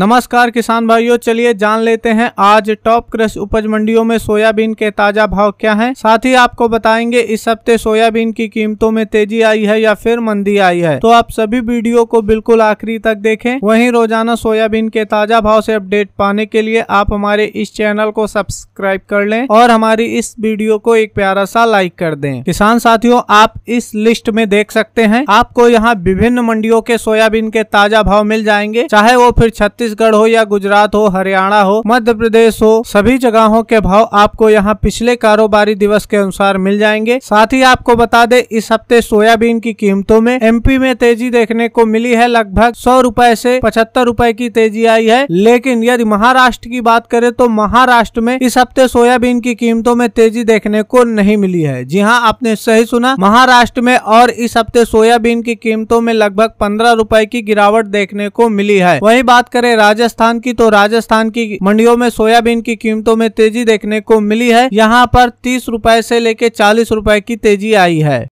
नमस्कार किसान भाइयों चलिए जान लेते हैं आज टॉप कृषि उपज मंडियों में सोयाबीन के ताजा भाव क्या हैं साथ ही आपको बताएंगे इस हफ्ते सोयाबीन की कीमतों में तेजी आई है या फिर मंदी आई है तो आप सभी वीडियो को बिल्कुल आखिरी तक देखें वहीं रोजाना सोयाबीन के ताजा भाव से अपडेट पाने के लिए आप हमारे इस चैनल को सब्सक्राइब कर ले और हमारी इस वीडियो को एक प्यारा सा लाइक कर दे किसान साथियों आप इस लिस्ट में देख सकते हैं आपको यहाँ विभिन्न मंडियों के सोयाबीन के ताजा भाव मिल जाएंगे चाहे वो फिर छत्तीस छत्तीसगढ़ हो या गुजरात हो हरियाणा हो मध्य प्रदेश हो सभी जगहों के भाव आपको यहाँ पिछले कारोबारी दिवस के अनुसार मिल जाएंगे साथ ही आपको बता दे इस हफ्ते सोयाबीन की कीमतों में एमपी में तेजी देखने को मिली है लगभग सौ रूपए ऐसी पचहत्तर रूपए की तेजी आई है लेकिन यदि महाराष्ट्र की बात करें तो महाराष्ट्र में इस हफ्ते सोयाबीन की कीमतों में तेजी देखने को नहीं मिली है जी हाँ आपने सही सुना महाराष्ट्र में और इस हफ्ते सोयाबीन की कीमतों में लगभग पंद्रह रूपए की गिरावट देखने को मिली है वही बात करें राजस्थान की तो राजस्थान की मंडियों में सोयाबीन की कीमतों में तेजी देखने को मिली है यहाँ पर तीस रूपए ऐसी लेके चालीस रूपए की तेजी आई है